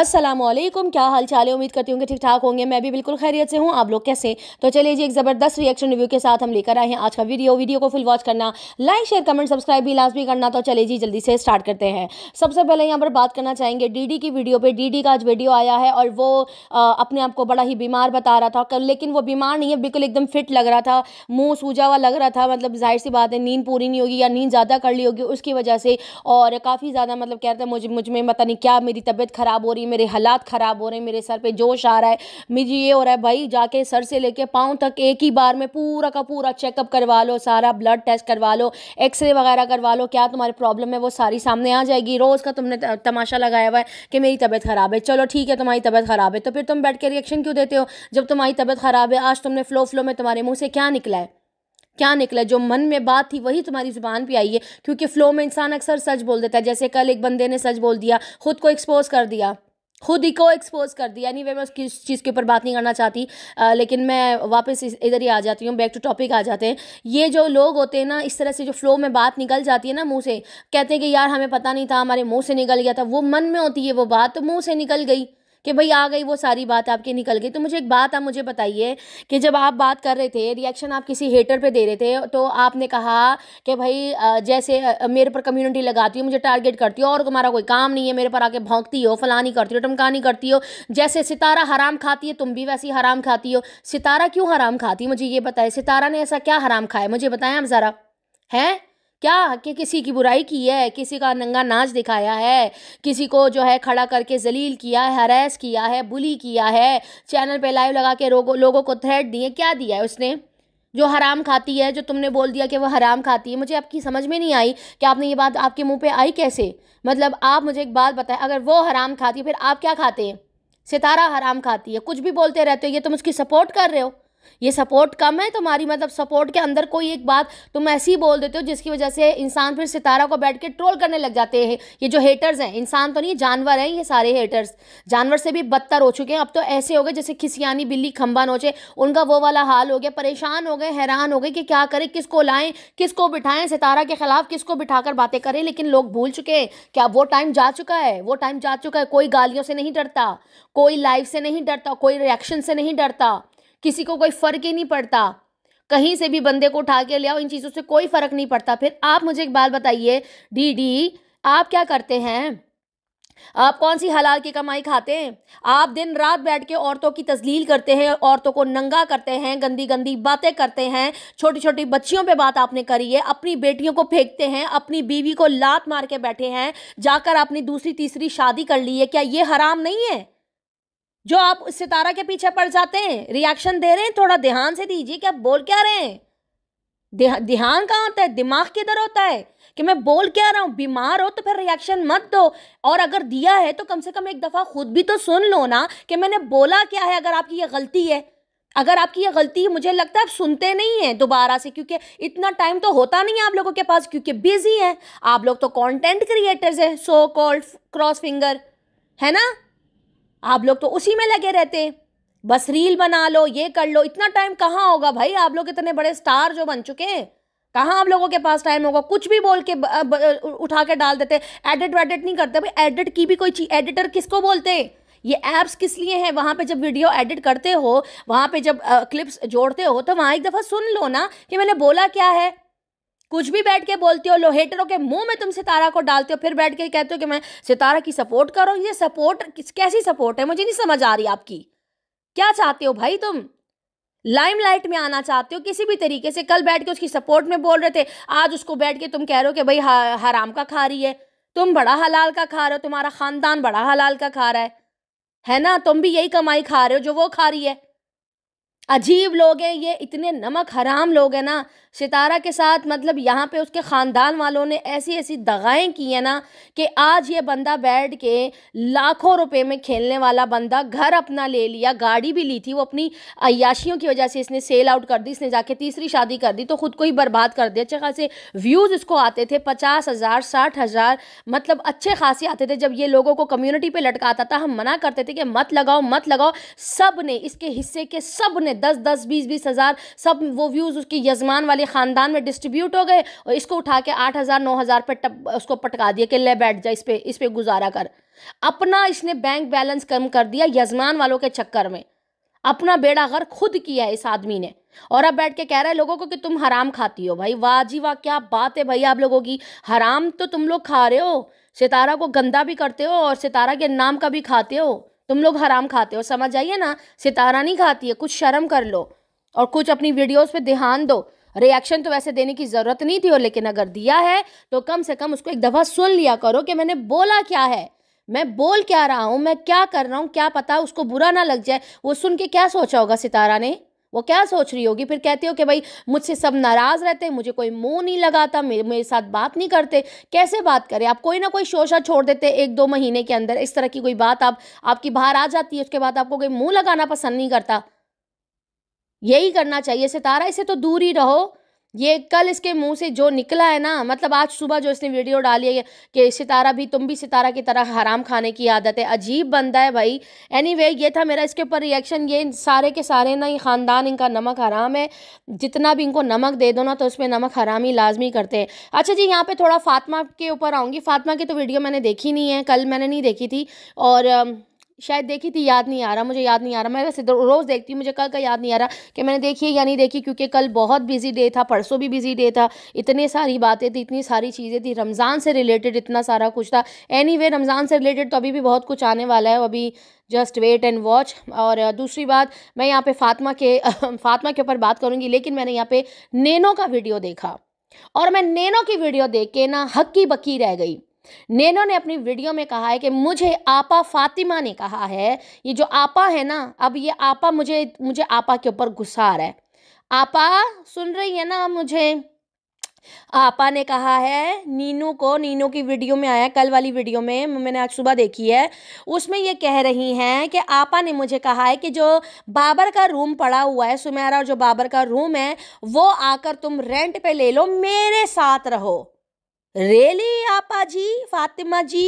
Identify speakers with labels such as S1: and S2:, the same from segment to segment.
S1: असलम क्या हाल चाल है उम्मीद करती हूँ कि ठीक ठाक होंगे मैं भी बिल्कुल खैरियत से हूँ आप लोग कैसे तो चलिए जी एक ज़बरदस्त रिएक्शन रिव्यू के साथ हम लेकर आए हैं आज का वीडियो वीडियो को फुल वॉच करना लाइक शेयर कमेंट सब्सक्राइब भी लाजमी करना तो चलिए जी जल्दी से स्टार्ट करते हैं सबसे पहले यहाँ पर बात करना चाहेंगे डी की वीडियो पर डी का आज वीडियो आया है और वो अपने आप को बड़ा ही बीमार बता रहा था लेकिन वो बीमार नहीं है बिल्कुल एकदम फिट लग रहा था मुँह सूझा हुआ लग रहा था मतलब जाहिर सी बात है नींद पूरी नहीं होगी या नींद ज़्यादा कर ली होगी उसकी वजह से और काफ़ी ज़्यादा मतलब कहते हैं मुझे मुझ में पता नहीं क्या मेरी तबीयत ख़राब हो रही रही मेरे हालात ख़राब हो रहे हैं मेरे सर पे जोश आ रहा है मुझे ये हो रहा है भाई जाके सर से लेके पाँव तक एक ही बार में पूरा का पूरा चेकअप करवा लो सारा ब्लड टेस्ट करवा लो एक्सरे वगैरह करवा लो क्या तुम्हारी प्रॉब्लम है वो सारी सामने आ जाएगी रोज़ का तुमने तमाशा लगाया हुआ है कि मेरी तबीयत ख़राब है चलो ठीक है तुम्हारी तबीयत ख़राब है तो फिर तुम बैठ के रिएक्शन क्यों देते हो जब तुम्हारी तबीयत ख़राब है आज तुमने फ्लो फ्लो में तुम्हारे मुँह से क्या निकला है क्या निकला जो मन में बात थी वही तुम्हारी जुबान पे आई है क्योंकि फ्लो में इंसान अक्सर सच बोल देता है जैसे कल एक बंदे ने सच बोल दिया खुद को एक्सपोज कर दिया खुद ही को एक्सपोज कर दिया नहीं वे मैं उसकी चीज़ के ऊपर बात नहीं करना चाहती आ, लेकिन मैं वापस इधर ही आ जाती हूँ बैक टू टॉपिक आ जाते हैं ये जो लोग होते हैं ना इस तरह से जो फ्लो में बात निकल जाती है ना मुँह से कहते हैं कि यार हमें पता नहीं था हमारे मुँह से निकल गया था वो मन में होती है वो बात तो मुँह से निकल गई कि भाई आ गई वो सारी बात आपके निकल गई तो मुझे एक बात आप मुझे बताइए कि जब आप बात कर रहे थे रिएक्शन आप किसी हेटर पे दे रहे थे तो आपने कहा कि भाई जैसे मेरे पर कम्युनिटी लगाती हो मुझे टारगेट करती हो और तुम्हारा कोई काम नहीं है मेरे पर आके भोंकती हो फलानी करती हो टमकानी करती हो जैसे सितारा हराम खाती है तुम भी वैसी हराम खाती हो सितारा क्यों हराम खाती मुझे ये बताए सितारा ने ऐसा क्या हराम खाया मुझे बताएं आप ज़रा हैं क्या कि किसी की बुराई की है किसी का नंगा नाच दिखाया है किसी को जो है खड़ा करके जलील किया है हरास किया है बुली किया है चैनल पे लाइव लगा के लोगों को थ्रेड दिए क्या दिया है उसने जो हराम खाती है जो तुमने बोल दिया कि वो हराम खाती है मुझे आपकी समझ में नहीं आई कि आपने ये बात आपके मुंह पे आई कैसे मतलब आप मुझे एक बात बताएं अगर वो हराम खाती है फिर आप क्या खाते हैं सितारा हराम खाती है कुछ भी बोलते रहते हो ये तुम उसकी सपोर्ट कर रहे हो ये सपोर्ट कम है तुम्हारी मतलब सपोर्ट के अंदर कोई एक बात तुम ऐसी बोल देते हो जिसकी वजह से इंसान फिर सितारा को बैठ के ट्रोल करने लग जाते हैं ये जो हेटर्स हैं इंसान तो नहीं जानवर हैं ये सारे हेटर्स जानवर से भी बदतर हो चुके हैं अब तो ऐसे हो गए जैसे खिसियानी बिल्ली खंबा नोचे उनका वो वाला हाल हो गया परेशान हो गए हैरान हो गए कि क्या करें किस को लाएं किसको बिठाएं सितारा के खिलाफ किसको बिठाकर बातें करें लेकिन लोग भूल चुके हैं क्या वो टाइम जा चुका है वो टाइम जा चुका है कोई गालियों से नहीं डरता कोई लाइफ से नहीं डरता कोई रिएक्शन से नहीं डरता किसी को कोई फ़र्क ही नहीं पड़ता कहीं से भी बंदे को उठा के ले आओ इन चीज़ों से कोई फ़र्क नहीं पड़ता फिर आप मुझे एक बात बताइए डी डी आप क्या करते हैं आप कौन सी हलाल की कमाई खाते हैं आप दिन रात बैठ के औरतों की तजलील करते हैं औरतों को नंगा करते हैं गंदी गंदी बातें करते हैं छोटी छोटी बच्चियों पे बात आपने करी है अपनी बेटियों को फेंकते हैं अपनी बीवी को लात मार के बैठे हैं जाकर आपने दूसरी तीसरी शादी कर ली है क्या ये हराम नहीं है जो आप उस सितारा के पीछे पड़ जाते हैं रिएक्शन दे रहे हैं थोड़ा ध्यान से दीजिए कि आप बोल क्या रहे हैं ध्यान कहाँ होता है दिमाग किधर होता है कि मैं बोल क्या रहा हूँ बीमार हो तो फिर रिएक्शन मत दो और अगर दिया है तो कम से कम एक दफ़ा खुद भी तो सुन लो ना कि मैंने बोला क्या है अगर आपकी ये गलती है अगर आपकी ये गलती है मुझे लगता है आप सुनते नहीं हैं दोबारा से क्योंकि इतना टाइम तो होता नहीं है आप लोगों के पास क्योंकि बिजी हैं आप लोग तो कॉन्टेंट क्रिएटर्स हैं सो कॉल्ड क्रॉस फिंगर है ना आप लोग तो उसी में लगे रहते हैं बस रील बना लो ये कर लो इतना टाइम कहाँ होगा भाई आप लोग इतने बड़े स्टार जो बन चुके हैं कहाँ आप लोगों के पास टाइम होगा कुछ भी बोल के ब, उठा के डाल देते एडिट वेडिट नहीं करते भाई एडिट की भी कोई चीज एडिटर किसको बोलते हैं ये ऐप्स किस लिए हैं वहाँ पे जब वीडियो एडिट करते हो वहाँ पे जब आ, क्लिप्स जोड़ते हो तो वहाँ एक दफ़ा सुन लो ना कि मैंने बोला क्या है कुछ भी बैठ के बोलते हो लोहेटरों के मुंह में तुम सितारा को डालते हो फिर बैठ के कहते हो कि मैं सितारा की सपोर्ट करो ये सपोर्ट कैसी सपोर्ट है मुझे नहीं समझ आ रही आपकी क्या चाहते हो भाई तुम लाइमलाइट में आना चाहते हो किसी भी तरीके से कल बैठ के उसकी सपोर्ट में बोल रहे थे आज उसको बैठ के तुम कह रहे हो कि भाई हराम का खा रही है तुम बड़ा हलाल का खा रहे हो तुम्हारा खानदान बड़ा हलाल का खा रहा है है ना तुम भी यही कमाई खा रहे हो जो वो खा रही है अजीब लोग हैं ये इतने नमक हराम लोग हैं ना सितारा के साथ मतलब यहाँ पे उसके ख़ानदान वालों ने ऐसी ऐसी दगाएं की हैं ना कि आज ये बंदा बैठ के लाखों रुपए में खेलने वाला बंदा घर अपना ले लिया गाड़ी भी ली थी वो अपनी अयाशियों की वजह से इसने सेल आउट कर दी इसने जाके तीसरी शादी कर दी तो ख़ुद को ही बर्बाद कर दिया अच्छे खासे व्यूज़ इसको आते थे पचास हज़ार साठ हज़ार मतलब अच्छे खासे आते थे जब ये लोगों को कम्यूनिटी पर लटकाता था हम मना करते थे कि मत लगाओ मत लगाओ सब ने इसके हिस्से के सब ने में दस दस बीस बीस हज़ार सब वो व्यूज़ उसके यजमान वाले ख़ानदान में डिस्ट्रीब्यूट हो गए और इसको उठा के आठ हज़ार नौ हज़ार पर टप उसको पटका दिया कि ले बैठ जा इस पर इस पर गुजारा कर अपना इसने बैंक बैलेंस कम कर दिया यजमान वालों के चक्कर में अपना बेड़ा घर खुद किया है इस आदमी ने और अब बैठ के कह रहा है लोगों को कि तुम हराम खाती हो भाई वाह जी वाह क्या बात है भाई आप लोगों की हराम तो तुम लोग खा रहे हो सितारा को गंदा भी करते हो और सितारा के नाम का भी खाते हो तुम लोग हराम खाते हो समझ आइए ना सितारा नहीं खाती है कुछ शर्म कर लो और कुछ अपनी वीडियोस पे ध्यान दो रिएक्शन तो वैसे देने की ज़रूरत नहीं थी और लेकिन अगर दिया है तो कम से कम उसको एक दफ़ा सुन लिया करो कि मैंने बोला क्या है मैं बोल क्या रहा हूँ मैं क्या कर रहा हूँ क्या पता उसको बुरा ना लग जाए वो सुन के क्या सोचा होगा सितारा ने वो क्या सोच रही होगी फिर कहती हो कि भाई मुझसे सब नाराज़ रहते मुझे कोई मुंह नहीं लगाता मेरे मेरे साथ बात नहीं करते कैसे बात करें आप कोई ना कोई शोशा छोड़ देते एक दो महीने के अंदर इस तरह की कोई बात आप आपकी बाहर आ जाती है उसके बाद आपको कोई मुंह लगाना पसंद नहीं करता यही करना चाहिए सितारा इसे तो दूर ही रहो ये कल इसके मुंह से जो निकला है ना मतलब आज सुबह जो इसने वीडियो डाली है कि सितारा भी तुम भी सितारा की तरह हराम खाने की आदत है अजीब बंदा है भाई एनीवे anyway, ये था मेरा इसके ऊपर रिएक्शन ये सारे के सारे ना ये ख़ानदान इनका नमक हराम है जितना भी इनको नमक दे दो ना तो उसमें नमक हराम ही लाजमी करते हैं अच्छा जी यहाँ पर थोड़ा फातमा के ऊपर आऊँगी फातमा की तो वीडियो मैंने देखी नहीं है कल मैंने नहीं देखी थी और शायद देखी थी याद नहीं आ रहा मुझे याद नहीं आ रहा मैं वैसे रोज़ देखती हूँ मुझे कल का याद नहीं आ रहा कि मैंने देखी है या नहीं देखी क्योंकि कल बहुत बिजी डे था परसों भी बिजी डे था इतनी सारी बातें थी इतनी सारी चीज़ें थी रमज़ान से रिलेटेड इतना सारा कुछ था एनी anyway, रमज़ान से रिलेटेड तो अभी भी बहुत कुछ आने वाला है अभी जस्ट वेट एंड वॉच और दूसरी बात मैं यहाँ पे फ़ातमा के फ़ातमा के ऊपर बात करूँगी लेकिन मैंने यहाँ पर नैनो का वीडियो देखा और मैं नैनो की वीडियो देख के ना हक्की बक्की रह गई नैनो ने अपनी वीडियो में कहा है कि मुझे आपा फातिमा ने कहा है ये जो आपा है ना अब ये आपा मुझे मुझे आपा के ऊपर गुस्सा आ रहा है आपा सुन रही है ना मुझे आपा ने कहा है नीनू को नीनू की वीडियो में आया कल वाली वीडियो में मैंने आज सुबह देखी है उसमें ये कह रही हैं कि आपा ने मुझे कहा है कि जो बाबर का रूम पड़ा हुआ है सुमेरा जो बाबर का रूम है वो आकर तुम रेंट पे ले लो मेरे साथ रहो रेली आपा जी फातिमा जी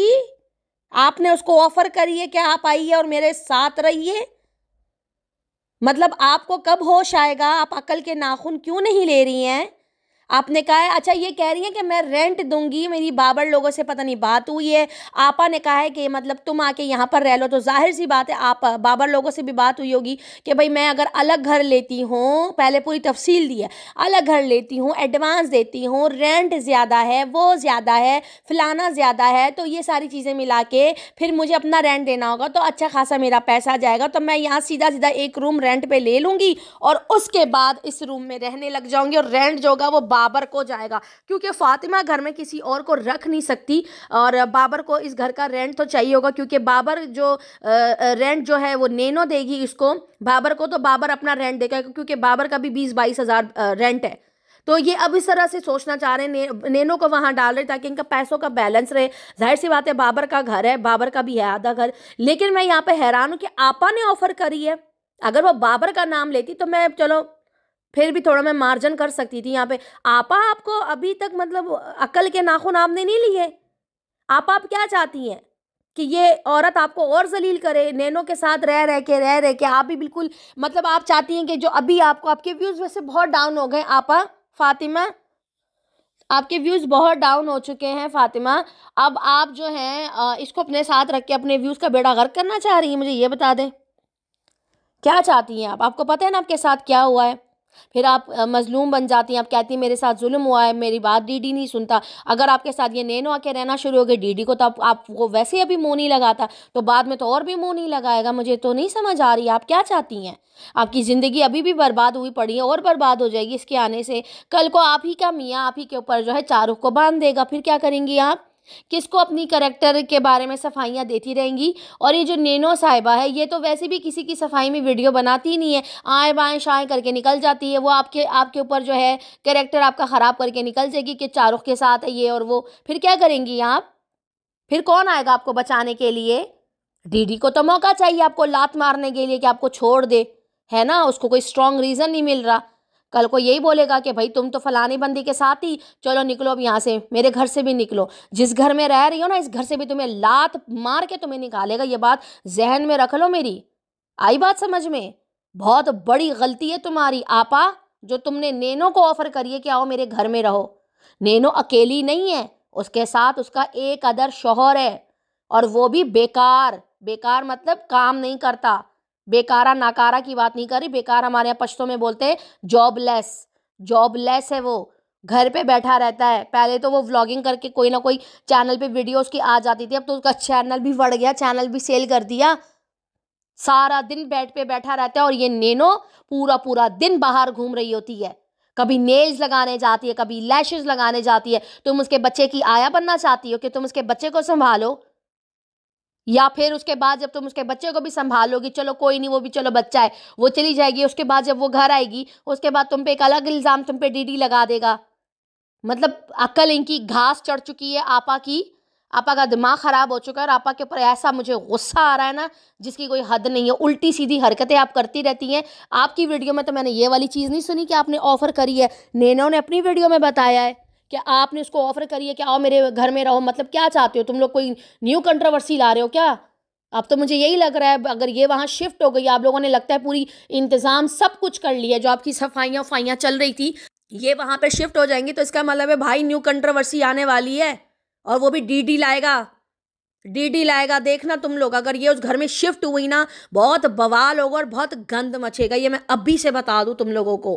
S1: आपने उसको ऑफर करी है क्या आप आइए और मेरे साथ रहिए मतलब आपको कब होश आएगा आप अकल के नाखून क्यों नहीं ले रही हैं आपने कहा है अच्छा ये कह रही है कि मैं रेंट दूंगी मेरी बाबर लोगों से पता नहीं बात हुई है आपा ने कहा है कि मतलब तुम आके यहाँ पर रह लो तो जाहिर सी बात है आप बाबर लोगों से भी बात हुई होगी कि भाई मैं अगर अलग घर लेती हूँ पहले पूरी तफसील दी है अलग घर लेती हूँ एडवांस देती हूँ रेंट ज़्यादा है वो ज़्यादा है फलाना ज़्यादा है तो ये सारी चीज़ें मिला के फिर मुझे अपना रेंट देना होगा तो अच्छा खासा मेरा पैसा जाएगा तो मैं यहाँ सीधा सीधा एक रूम रेंट पर ले लूँगी और उसके बाद इस रूम में रहने लग जाऊँगी और रेंट जो होगा वो बाबर को जाएगा क्योंकि फातिमा घर में किसी और को रख नहीं सकती और बाबर को इस घर का रेंट तो चाहिए होगा क्योंकि बाबर जो रेंट जो है वो नैनो देगी इसको बाबर को तो बाबर अपना रेंट देगा क्योंकि बाबर का भी बीस बाईस हज़ार रेंट है तो ये अब इस तरह से सोचना चाह रहे हैं ने, नैनो को वहाँ डाल रहे ताकि इनका पैसों का बैलेंस रहे जाहिर सी बात है बाबर का घर है बाबर का भी है आधा घर लेकिन मैं यहाँ पे हैरान हूँ कि आपा ने ऑफर करी है अगर वो बाबर का नाम लेती तो मैं चलो फिर भी थोड़ा मैं मार्जन कर सकती थी यहाँ पे आपा आपको अभी तक मतलब अकल के नाखून आपने नहीं लिए आप आप क्या चाहती हैं कि ये औरत आपको और जलील करे नैनों के साथ रह रह के रह रह के आप भी बिल्कुल मतलब आप चाहती हैं कि जो अभी आपको आपके व्यूज़ वैसे बहुत डाउन हो गए आपा फातिमा आपके व्यूज़ बहुत डाउन हो चुके हैं फातिमा अब आप जो हैं इसको अपने साथ रख के अपने व्यूज़ का बेड़ा गर्क करना चाह रही हैं मुझे ये बता दें क्या चाहती हैं आप आपको पता है ना आपके साथ क्या हुआ है फिर आप मजलूम बन जाती हैं आप कहती हैं मेरे साथ जुल्म हुआ है मेरी बात डीडी नहीं सुनता अगर आपके साथ ये नैनो आके रहना शुरू हो गई डीडी को तो आप आपको वैसे अभी मुंह नहीं लगाता तो बाद में तो और भी मुंह नहीं लगाएगा मुझे तो नहीं समझ आ रही आप क्या चाहती हैं आपकी ज़िंदगी अभी भी बर्बाद हुई पड़ी है और बर्बाद हो जाएगी इसके आने से कल को आप ही का मियाँ आप ही के ऊपर जो है चारों को बांध देगा फिर क्या करेंगी आप किसको अपनी करेक्टर के बारे में सफाइयाँ देती रहेंगी और ये जो नैनो साहिबा है ये तो वैसे भी किसी की सफाई में वीडियो बनाती ही नहीं है आए बाएँ शाएँ करके निकल जाती है वो आपके आपके ऊपर जो है करेक्टर आपका ख़राब करके निकल जाएगी कि चारुख के साथ है ये और वो फिर क्या करेंगी आप फिर कौन आएगा आपको बचाने के लिए डीडी को तो मौका चाहिए आपको लात मारने के लिए कि आपको छोड़ दे है ना उसको कोई स्ट्रॉन्ग रीज़न नहीं मिल रहा कल को यही बोलेगा कि भाई तुम तो फलाने बंदी के साथ ही चलो निकलो अब यहाँ से मेरे घर से भी निकलो जिस घर में रह रही हो ना इस घर से भी तुम्हें लात मार के तुम्हें निकालेगा ये बात जहन में रख लो मेरी आई बात समझ में बहुत बड़ी गलती है तुम्हारी आपा जो तुमने नैनो को ऑफर करिए कि आओ मेरे घर में रहो नैनो अकेली नहीं है उसके साथ उसका एक अदर शोहर है और वो भी बेकार बेकार मतलब काम नहीं करता बेकारा नाकारा की बात नहीं कर रही बेकार हमारे यहाँ पश्तों में बोलते हैं जॉबलेस जॉबलेस है वो घर पे बैठा रहता है पहले तो वो व्लॉगिंग करके कोई ना कोई चैनल पे वीडियोस की आ जाती थी अब तो उसका चैनल भी बढ़ गया चैनल भी सेल कर दिया सारा दिन बेड पे बैठा रहता है और ये नेनो पूरा पूरा दिन बाहर घूम रही होती है कभी नेल्स लगाने जाती है कभी लैशेज लगाने जाती है तुम उसके बच्चे की आया बनना चाहती हो कि तुम उसके बच्चे को संभालो या फिर उसके बाद जब तुम उसके बच्चे को भी संभालोगी चलो कोई नहीं वो भी चलो बच्चा है वो चली जाएगी उसके बाद जब वो घर आएगी उसके बाद तुम पे एक अलग इल्ज़ाम तुम पे डीडी लगा देगा मतलब अक्ल इनकी घास चढ़ चुकी है आपा की आपा का दिमाग ख़राब हो चुका है और आपा के ऊपर ऐसा मुझे गुस्सा आ रहा है ना जिसकी कोई हद नहीं है उल्टी सीधी हरकतें आप करती रहती हैं आपकी वीडियो में तो मैंने ये वाली चीज़ नहीं सुनी कि आपने ऑफ़र करी है नैनो ने अपनी वीडियो में बताया है क्या आपने उसको ऑफर करी है कि आओ मेरे घर में रहो मतलब क्या चाहते हो तुम लोग कोई न्यू कंट्रोवर्सी ला रहे हो क्या अब तो मुझे यही लग रहा है अगर ये वहाँ शिफ्ट हो गई आप लोगों ने लगता है पूरी इंतज़ाम सब कुछ कर लिया जो आपकी सफाइयाँ उफाइयाँ चल रही थी ये वहाँ पर शिफ्ट हो जाएंगी तो इसका मतलब है भाई न्यू कंट्रोवर्सी आने वाली है और वो भी डी लाएगा डीडी लाएगा देखना तुम लोग अगर ये उस घर में शिफ्ट हुई ना बहुत बवाल होगा और बहुत गंद मचेगा ये मैं अभी से बता दूँ तुम लोगों को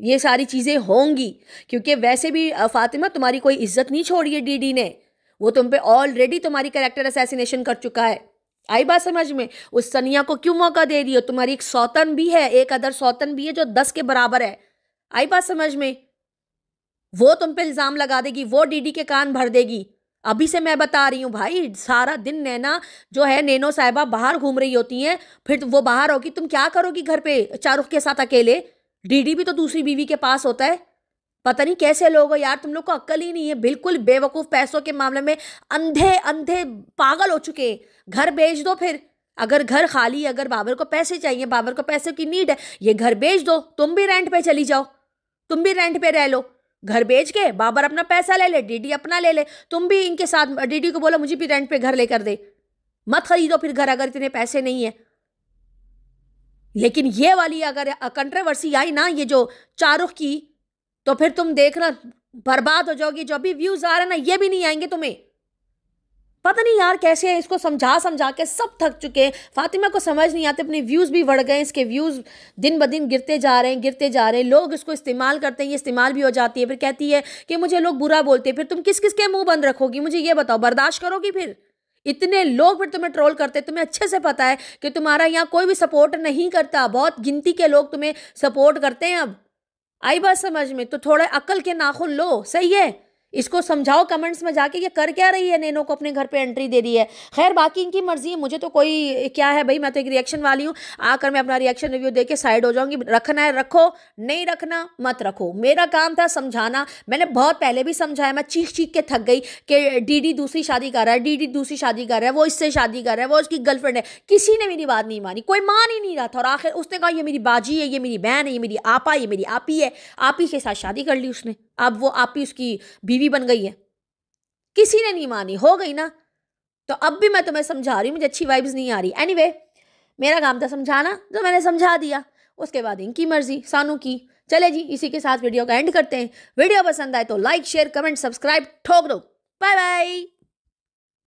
S1: ये सारी चीज़ें होंगी क्योंकि वैसे भी फातिमा तुम्हारी कोई इज्जत नहीं छोड़ी है डीडी ने वो तुम पे ऑलरेडी तुम्हारी करेक्टर असैसिनेशन कर चुका है आई बात समझ में उस सनिया को क्यों मौका दे रही हो तुम्हारी एक सौतन भी है एक अदर सौतन भी है जो दस के बराबर है आई बात समझ में वो तुम पे इल्ज़ाम लगा देगी वो डीडी के कान भर देगी अभी से मैं बता रही हूँ भाई सारा दिन नैना जो है नैनो साहिबा बाहर घूम रही होती हैं फिर वो बाहर होगी तुम क्या करोगी घर पे चारुख के साथ अकेले डीडी भी तो दूसरी बीवी के पास होता है पता नहीं कैसे लोग हो यार तुम लोग को अक्ल ही नहीं है बिल्कुल बेवकूफ़ पैसों के मामले में अंधे अंधे पागल हो चुके घर बेच दो फिर अगर घर खाली अगर बाबर को पैसे चाहिए बाबर को पैसे की नीड है ये घर बेच दो तुम भी रेंट पे चली जाओ तुम भी रेंट पे रह लो घर बेच के बाबर अपना पैसा ले ले डीडी अपना ले ले तुम भी इनके साथ डीडी को बोलो मुझे भी रेंट पे घर लेकर दे मत खरीदो फिर घर अगर इतने पैसे नहीं है लेकिन ये वाली अगर कंट्रोवर्सी आई ना ये जो चारुख की तो फिर तुम देखना बर्बाद हो जाओगी जो भी व्यूज़ आ रहे ना ये भी नहीं आएंगे तुम्हें पता नहीं यार कैसे है इसको समझा समझा के सब थक चुके हैं फातिमा को समझ नहीं आते अपने व्यूज़ भी बढ़ गए इसके व्यूज़ दिन ब दिन गिरते जा रहे हैं गिरते जा रहे हैं लोग इसको इस्तेमाल करते हैं ये इस्तेमाल भी हो जाती है फिर कहती है कि मुझे लोग बुरा बोलते हैं फिर तुम किस किस के मुंह बंद रखोगी मुझे ये बताओ बर्दाश्त करोगी फिर इतने लोग फिर तुम्हें ट्रोल करते तुम्हें अच्छे से पता है कि तुम्हारा यहाँ कोई भी सपोर्ट नहीं करता बहुत गिनती के लोग तुम्हें सपोर्ट करते हैं अब आई बात समझ में तो थोड़ा अकल के नाखून लो सही है इसको समझाओ कमेंट्स में जाके ये कर क्या रही है नैनो को अपने घर पे एंट्री दे दी है खैर बाकी इनकी मर्जी है मुझे तो कोई क्या है भाई मैं तो एक रिएक्शन वाली हूँ आकर मैं अपना रिएक्शन रिव्यू दे के साइड हो जाऊँगी रखना है रखो नहीं रखना मत रखो मेरा काम था समझाना मैंने बहुत पहले भी समझाया मैं चीख चीख के थक गई कि डीडी दूसरी शादी कर रहा है डीडी दूसरी शादी कर रहा है वो इससे शादी कर रहा है वो उसकी गर्लफ्रेंड है किसी ने मेरी बात नहीं मानी कोई मान ही नहीं रहा था और आखिर उसने कहा ये मेरी बाजी है ये मेरी बहन है ये मेरी आपा ये मेरी आपी है आपी के साथ शादी कर ली उसने अब वो आप ही उसकी बीवी बन गई है किसी ने नहीं मानी हो गई ना तो अब भी मैं तुम्हें समझा रही हूँ मुझे अच्छी वाइब्स नहीं आ रही एनी anyway, मेरा काम था समझाना तो मैंने समझा दिया उसके बाद इनकी मर्जी सानू की चले जी इसी के साथ वीडियो का एंड करते हैं वीडियो पसंद आए तो लाइक शेयर कमेंट सब्सक्राइब ठोक दो बाय बाय